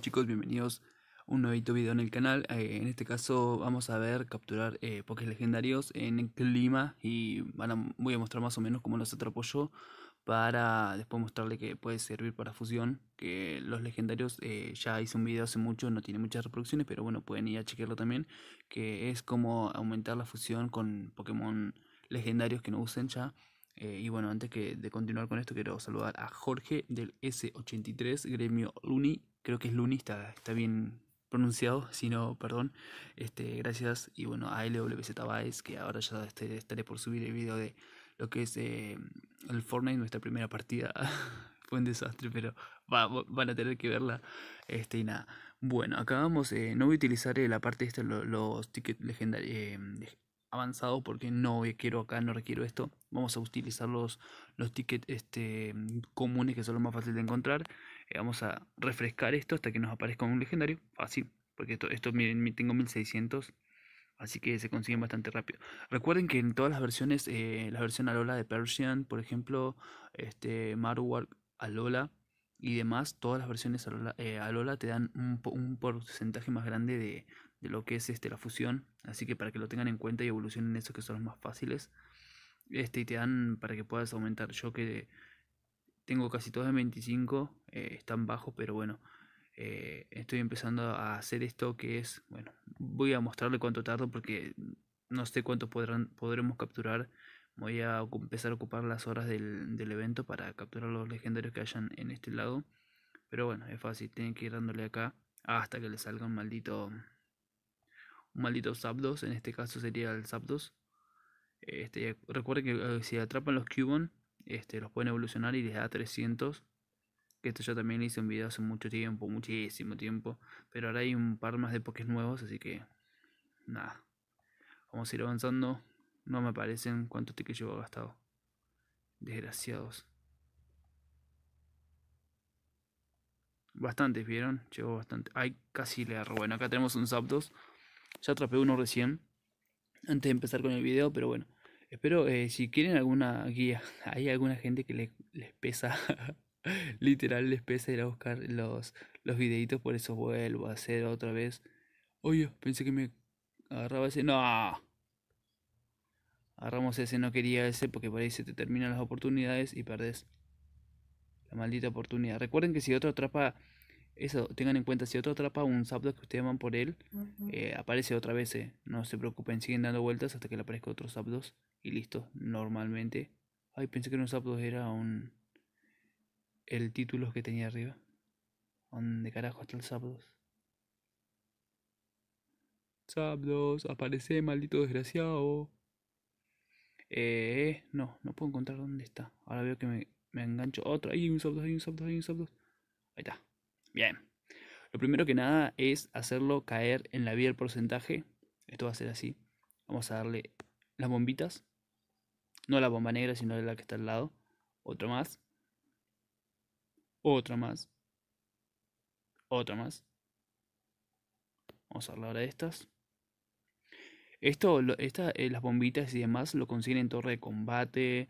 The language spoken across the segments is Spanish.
chicos, bienvenidos a un nuevo video en el canal. Eh, en este caso vamos a ver capturar eh, Pokés legendarios en el clima y van voy a mostrar más o menos cómo los atrapo yo para después mostrarle que puede servir para fusión. Que los legendarios eh, ya hice un video hace mucho, no tiene muchas reproducciones, pero bueno, pueden ir a chequearlo también. Que es como aumentar la fusión con Pokémon legendarios que no usen ya. Eh, y bueno, antes que de continuar con esto, quiero saludar a Jorge del S83, Gremio Luni, creo que es lunista está, bien pronunciado, si no, perdón. Este, gracias y bueno, a LWZ Baez, que ahora ya este, estaré por subir el video de lo que es eh, el Fortnite, nuestra primera partida. Fue un desastre, pero van a tener que verla. Este, y nada. Bueno, acabamos eh, no voy a utilizar eh, la parte de este, los tickets legendarios avanzados porque no quiero acá, no requiero esto. Vamos a utilizar los, los tickets este, comunes que son los más fáciles de encontrar vamos a refrescar esto hasta que nos aparezca un legendario. Fácil, porque esto, esto miren, tengo 1600. Así que se consiguen bastante rápido. Recuerden que en todas las versiones, eh, la versión Alola de Persian, por ejemplo, este, Alola y demás, todas las versiones Alola, eh, te dan un, porcentaje más grande de, lo que es este, la fusión. Así que para que lo tengan en cuenta y evolucionen eso que son los más fáciles. Este, y te dan para que puedas aumentar. choque de tengo casi todos de 25, están bajos, pero bueno, eh, estoy empezando a hacer esto que es, bueno, voy a mostrarle cuánto tardo porque no sé cuántos podrán, podremos capturar. Voy a empezar a ocupar las horas del, evento para capturar los legendarios que hayan en este lado. Pero bueno, es fácil, tienen que ir dándole acá hasta que le salga un maldito un maldito Zapdos, en este caso sería el Zapdos. Este, recuerden que eh, si atrapan los Cubon este, los pueden evolucionar y les da 300. Que esto yo también hice un video hace mucho tiempo, muchísimo tiempo. Pero ahora hay un par más de pokés nuevos, así que nada. Vamos a ir avanzando. No me parecen cuántos tickets llevo gastado. Desgraciados. Bastantes, ¿vieron? Llevo bastante. Ay, casi le agarro. Bueno, acá tenemos un Zapdos. Ya atrapé uno recién. Antes de empezar con el video, pero bueno. Espero eh, si quieren alguna guía, hay alguna gente que les, les pesa, literal les pesa ir a buscar los, los videitos, por eso vuelvo a hacer otra vez. Oye, pensé que me agarraba ese. ¡No! Agarramos ese, no quería ese porque por ahí se te terminan las oportunidades y perdés la maldita oportunidad. Recuerden que si otro atrapa eso, tengan en cuenta, si otro atrapa un sapo que ustedes van por él, eh, aparece otra vez, eh, no se preocupen, siguen dando vueltas hasta que le aparezca otro sapdos y listo, normalmente. Ay, pensé que un sapdos era un... el título que tenía arriba. ¿Dónde carajo está el sapdos? Sapdos, aparece, maldito desgraciado. Eh, no, no puedo encontrar dónde está. Ahora veo que me, me engancho. Otra, hay un sapdos, hay un sapdos, hay un sapdos. Ahí está. Bien. Lo primero que nada es hacerlo caer en la vía del porcentaje. Esto va a ser así. Vamos a darle las bombitas. No la bomba negra, sino la que está al lado. Otro más. otro más. otro más. Vamos a darle ahora estas. Esto, está eh, las bombitas y demás lo consiguen en torre de combate.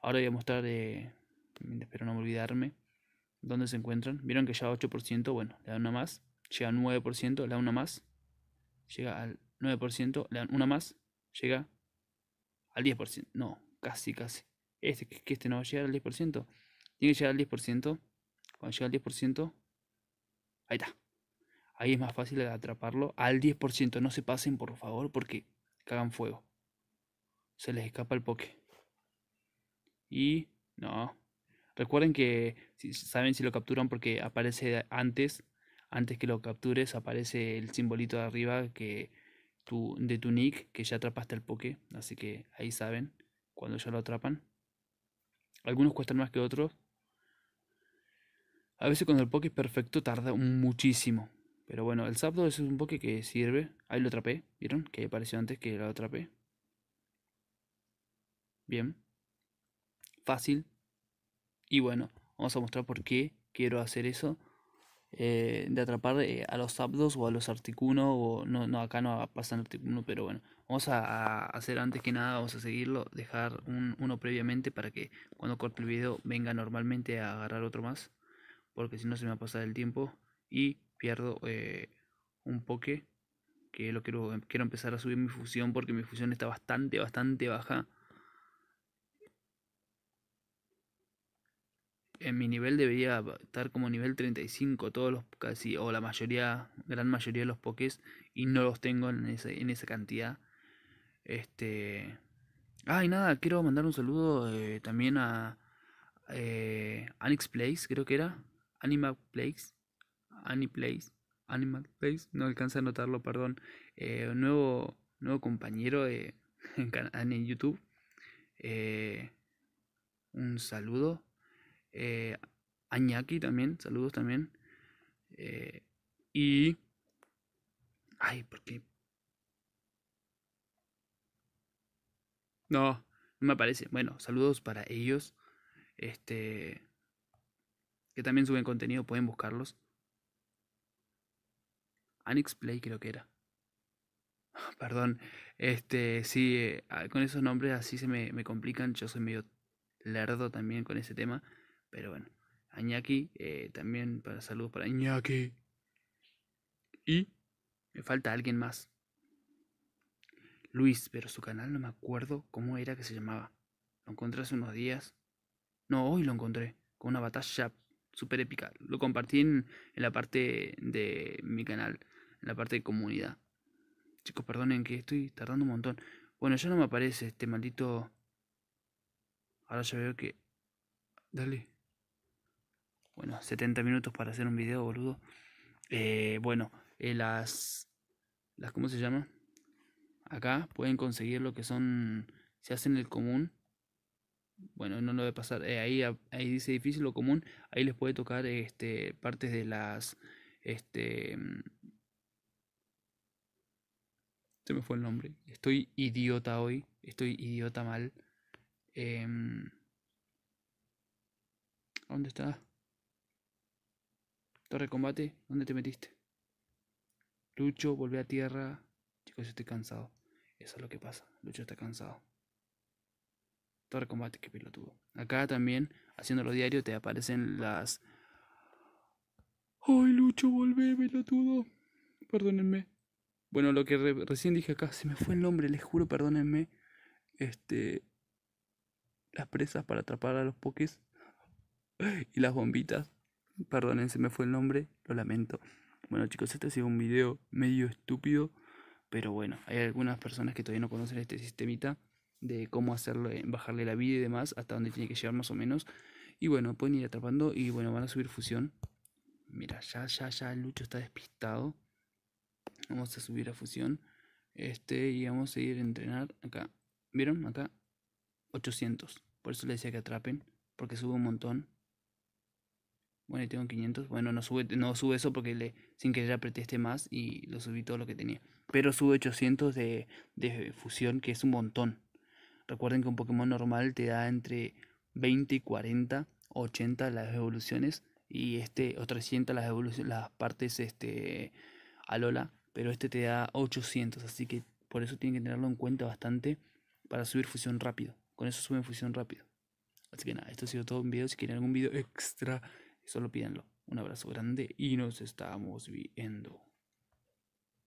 Ahora voy a mostrar, de, eh, espero no olvidarme. ¿Dónde se encuentran? Vieron que ya 8%, bueno, le dan una más. Llega al 9%, le da una más. Llega al 9%, le dan una más. Llega al 10%. No, casi, casi. Este, que este no va a llegar al 10%. Tiene que llegar al 10%. Cuando llega al 10%, ahí está. Ahí es más fácil atraparlo. Al 10%, no se pasen, por favor, porque cagan fuego. Se les escapa el poke. Y no, Recuerden que saben si lo capturan porque aparece antes, antes que lo captures aparece el simbolito de arriba que tu, de tu nick que ya atrapaste el poke, así que ahí saben cuando ya lo atrapan. Algunos cuestan más que otros. A veces cuando el poke es perfecto tarda muchísimo. Pero bueno, el Zapdos es un poke que sirve. Ahí lo atrapé, ¿vieron? Que apareció antes que lo atrapé. Bien. Fácil. Y bueno, vamos a mostrar por qué quiero hacer eso. Eh, de atrapar eh, a los abdos o a los articuno o no, no acá no pasan articuno pero bueno vamos a, hacer antes que nada vamos a seguirlo dejar uno previamente para que cuando corte el video venga normalmente a agarrar otro más porque si no se me va a pasar el tiempo y pierdo eh, un poke que lo quiero quiero empezar a subir mi fusión porque mi fusión está bastante bastante baja en mi nivel debería estar como nivel 35 todos los casi o la mayoría gran mayoría de los pokés y no los tengo en esa, cantidad este ay nada quiero mandar un saludo eh, también a eh, creo que era Animal Place no alcanza a notarlo perdón un eh, nuevo nuevo compañero eh, en, en, YouTube un saludo eh, Añaki también, saludos también. Eh, y. Ay, ¿por qué? No, no me aparece. Bueno, saludos para ellos. Este. Que también suben contenido, pueden buscarlos. Anixplay creo que era. Perdón. Este, sí, eh, ah, con esos nombres así se me, me complican. Yo soy medio lerdo también con ese tema. Pero bueno, Añaki eh, también para saludos para Añaki Y me falta alguien más. Luis, pero su canal no me acuerdo cómo era que se llamaba. Lo encontré hace unos días. No, hoy lo encontré. Con una batalla súper épica. Lo compartí en, en, la parte de mi canal. En la parte de comunidad. Chicos, perdonen que estoy tardando un montón. Bueno, ya no me aparece este maldito... Ahora ya veo que... Dale. Bueno, 70 minutos para hacer un video, boludo. Eh, bueno, eh, las, las. ¿Cómo se llama? Acá pueden conseguir lo que son. Se hacen el común. Bueno, no lo a pasar. Eh, ahí, ahí dice difícil o común. Ahí les puede tocar este, partes de las. Este. Mm, se me fue el nombre. Estoy idiota hoy. Estoy idiota mal. Em, ¿Dónde está? Torre de combate, ¿dónde te metiste? Lucho, volvé a tierra. Chicos, yo estoy cansado. Eso es lo que pasa. Lucho está cansado. Torre de combate, qué pelotudo. Acá también, haciéndolo diario, te aparecen las. ¡Ay, Lucho, volvé, pelotudo! Perdónenme. Bueno, lo que recién dije acá, se me fue el nombre, les juro, perdónenme. Este. Las presas para atrapar a los pokés. Y las bombitas Perdonen, se me fue el nombre, lo lamento. Bueno chicos, este ha sido un video medio estúpido, pero bueno, hay algunas personas que todavía no conocen este sistemita de cómo hacerlo, eh, bajarle la vida y demás, hasta dónde tiene que llegar más o menos. Y bueno, pueden ir atrapando y bueno, van a subir fusión. Mira, ya, ya, ya, Lucho está despistado. Vamos a subir a fusión. Este, y vamos a ir a entrenar acá. ¿Vieron? Acá 800. Por eso les decía que atrapen, porque sube un montón. Bueno, tengo 500. Bueno, no sube, no sube eso porque le, sin querer apreté este más y lo subí todo lo que tenía. Pero sube 800 de, fusión, que es un montón. Recuerden que un Pokémon normal te da entre 20 y 40, 80 las evoluciones y este o 300 las evoluciones, las partes este Alola, pero este te da 800, así que por eso tienen que tenerlo en cuenta bastante para subir fusión rápido. Con eso suben fusión rápido. Así que nada, esto ha sido todo un video. Si quieren algún video extra Solo pídanlo. Un abrazo grande y nos estamos viendo.